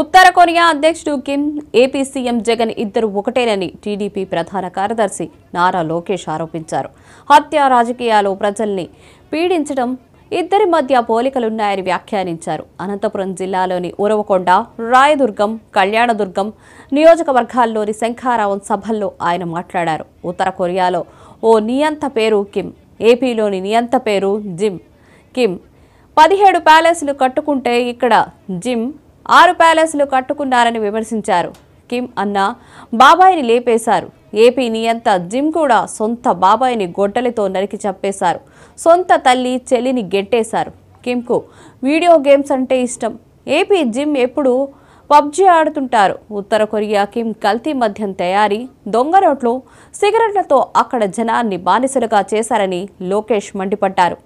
ఉత్తర Korea అధ్యక్షుడు Kim AP CM Jagan ఇద్దరు ఒకటేనని టీడీపీ ప్రధాన కార్యదర్శి నారా లోకేష్ ఆరోపించారు హత్య రాజకీయాలు ప్రజల్ని పీడించడం ఇద్దరి మధ్య పోలికలున్నాయని వ్యాఖ్యానించారు అనంతపురం జిల్లాలోని ఉరవకొండ రాయదుర్గం కళ్యాణదుర్గం నియోజకవర్గాల్లోని శంఖారావం సభల్లో ఆయన మాట్లాడారు ఉత్తర కొరియాలో ఓ నియంత పేరు కిమ్ ఏపీలోని నియంత పేరు జిమ్ కిమ్ పదిహేడు ప్యాలెస్లు కట్టుకుంటే ఇక్కడ జిమ్ ఆరు ప్యాలెస్లు కట్టుకున్నారని విమర్శించారు కిమ్ అన్న బాబాయిని లేపేశారు ఏపీని అంత జిమ్ కూడా సొంత బాబాయిని గొడ్డలితో నరికి చంపేశారు సొంత తల్లి చెల్లిని గెట్టేశారు కిమ్కు వీడియో గేమ్స్ అంటే ఇష్టం ఏపీ జిమ్ ఎప్పుడు పబ్జి ఆడుతుంటారు ఉత్తర కొరియా కిమ్ కల్తీ మద్యం తయారీ దొంగ నోట్లు సిగరెట్లతో అక్కడ జనాన్ని బానిసలుగా చేశారని లోకేష్ మండిపడ్డారు